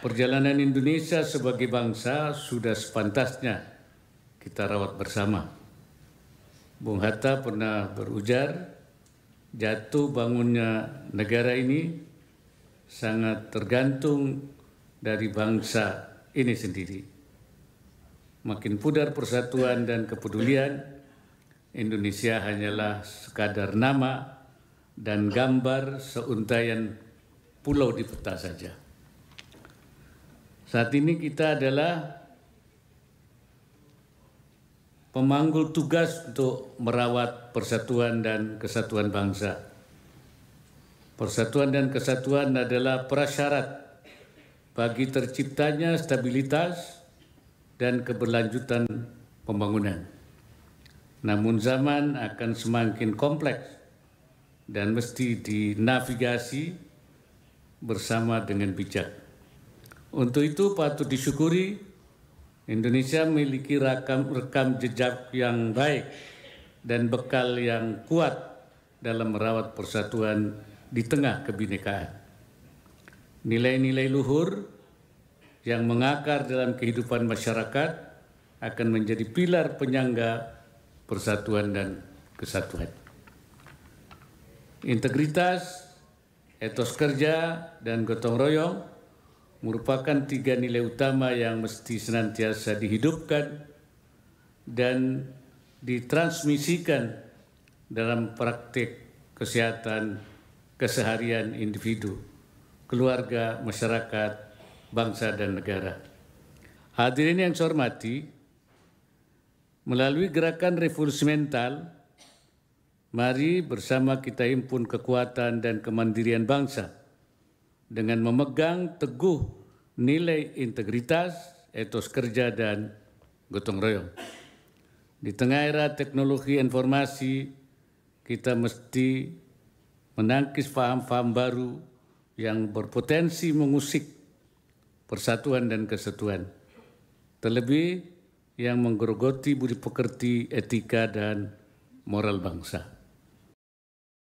Perjalanan Indonesia sebagai bangsa sudah sepantasnya kita rawat bersama. Bung Hatta pernah berujar, jatuh bangunnya negara ini sangat tergantung dari bangsa ini sendiri. Makin pudar persatuan dan kepedulian, Indonesia hanyalah sekadar nama dan gambar seuntaian pulau di peta saja. Saat ini kita adalah pemanggul tugas untuk merawat persatuan dan kesatuan bangsa. Persatuan dan kesatuan adalah prasyarat bagi terciptanya stabilitas dan keberlanjutan pembangunan. Namun zaman akan semakin kompleks dan mesti dinavigasi bersama dengan bijak. Untuk itu patut disyukuri Indonesia memiliki rekam, rekam jejak yang baik dan bekal yang kuat dalam merawat persatuan di tengah kebinekaan. Nilai-nilai luhur yang mengakar dalam kehidupan masyarakat akan menjadi pilar penyangga persatuan dan kesatuan. Integritas, etos kerja, dan gotong royong merupakan tiga nilai utama yang mesti senantiasa dihidupkan dan ditransmisikan dalam praktik kesehatan keseharian individu, keluarga, masyarakat, bangsa, dan negara. Hadirin yang saya hormati, melalui gerakan revolusi mental, mari bersama kita impun kekuatan dan kemandirian bangsa – dengan memegang teguh nilai integritas, etos kerja, dan gotong royong. Di tengah era teknologi informasi, kita mesti menangkis faham-faham baru yang berpotensi mengusik persatuan dan kesatuan. Terlebih yang menggerogoti budi pekerti etika dan moral bangsa.